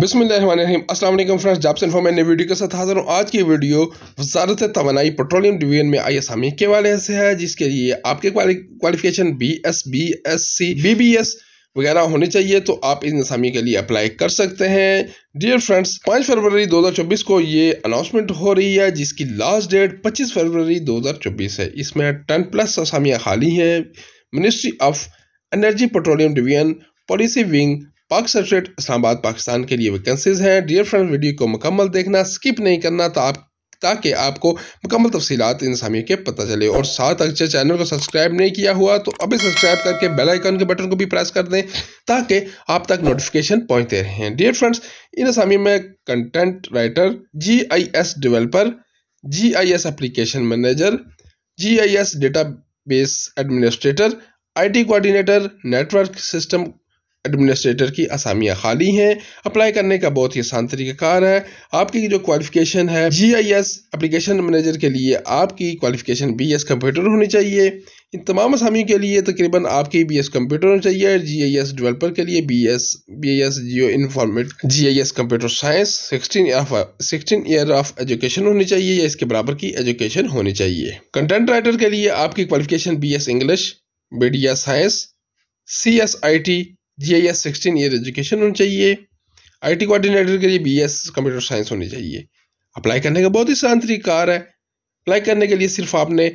बिसमीम असल फ्रेंड्स से फॉर मैंने वीडियो के साथ हाजिर हूँ आज की वीडियो वजारत तोानाई पेट्रोलियम डिवीजन में आई एस हमी के वाले से है जिसके लिए आपके qualification B S B S C B B S वगैरह होने चाहिए तो आप इन असामी के लिए अप्लाई कर सकते हैं डियर फ्रेंड्स पाँच फरवरी 2024 को ये अनाउंसमेंट हो रही है जिसकी लास्ट डेट 25 फरवरी 2024 है इसमें टेन प्लस असामियाँ खाली हैं ministry of energy petroleum division policy wing Pak CERT Islamabad Pakistan के लिए वैकेंसीज हैं डियर फ्रेंड वीडियो को मुकम्मल देखना स्किप नहीं करना तो आप ताकि आपको मुकम्मल तफसीत इन सामियों के पता चले और साथ अगर चैनल को सब्सक्राइब नहीं किया हुआ तो अभी सब्सक्राइब करके बेल आइकन के बटन को भी प्रेस कर दें ताकि आप तक नोटिफिकेशन पहुंचते रहें डियर फ्रेंड्स इन असामियों में content writer G I S developer G I S application manager G I S data base administrator I T coordinator network system administrator की असामियाँ खाली हैं अप्लाई करने का बहुत ही आसान तरीक़ाकार है आपकी जो क्वालिफिकेशन है G I S application manager के लिए आपकी क्वालिफिकेशन बी एस कंप्यूटर होनी चाहिए इन तमाम असामियों के लिए तकरीबन आपकी बी एस कंप्यूटर होनी चाहिए जी आई एस डेवलपर के लिए B S B I S geo informatics G I S computer science sixteen sixteen year of education होनी चाहिए या इसके बराबर की एजुकेशन होनी चाहिए कंटेंट राइटर के लिए आपकी qualification B S English B D S science C S I T G I S sixteen year education होनी चाहिए आईटी कोऑर्डिनेटर के लिए बी एस कंप्यूटर साइंस होनी चाहिए अप्लाई करने का बहुत ही आसान तरीका है अप्लाई करने के लिए सिर्फ आपने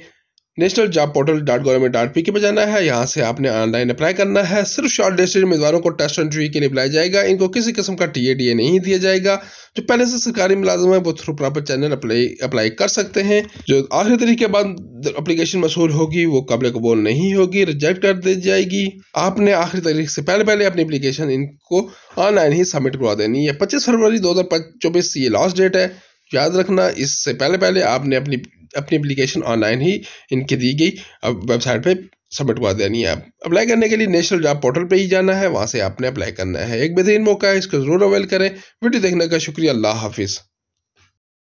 national job portal dot government dot P K पर जाना है यहाँ से आपने ऑनलाइन अप्लाई करना है सिर्फ शॉर्ट लिस्टेड उम्मीदवारों को टेस्ट इंटरव्यू के लिए बुलाया जाएगा इनको किसी किस्म का टी ए डी ए नहीं दिया जाएगा जो पहले से सरकारी मुलाजम है वो through proper channel apply apply कर सकते हैं जो आखिरी तरीके के बाद अप्लीकेशन मशहूर होगी वो कबल कबूल नहीं होगी रिजेक्ट कर दी जाएगी आपने आखिरी तारीख से पहले पहले अपनी अप्लीकेशन इनको ऑनलाइन ही सबमिट करवा देनी है पच्चीस फरवरी दो हज़ार चौबीस ये लास्ट डेट है याद रखना इससे पहले पहले आपने अपनी अपनी एप्लीकेशन ऑनलाइन ही इनकी दी गई अब वेबसाइट पे सबमिट करवा देनी है अप्लाई करने के लिए नेशनल जॉब पोर्टल पे ही जाना है वहाँ से आपने अप्लाई करना है एक बेहतरीन मौका है इसको ज़रूर अवेल करें वीडियो देखने का शुक्रिया अल्लाह हाफिज़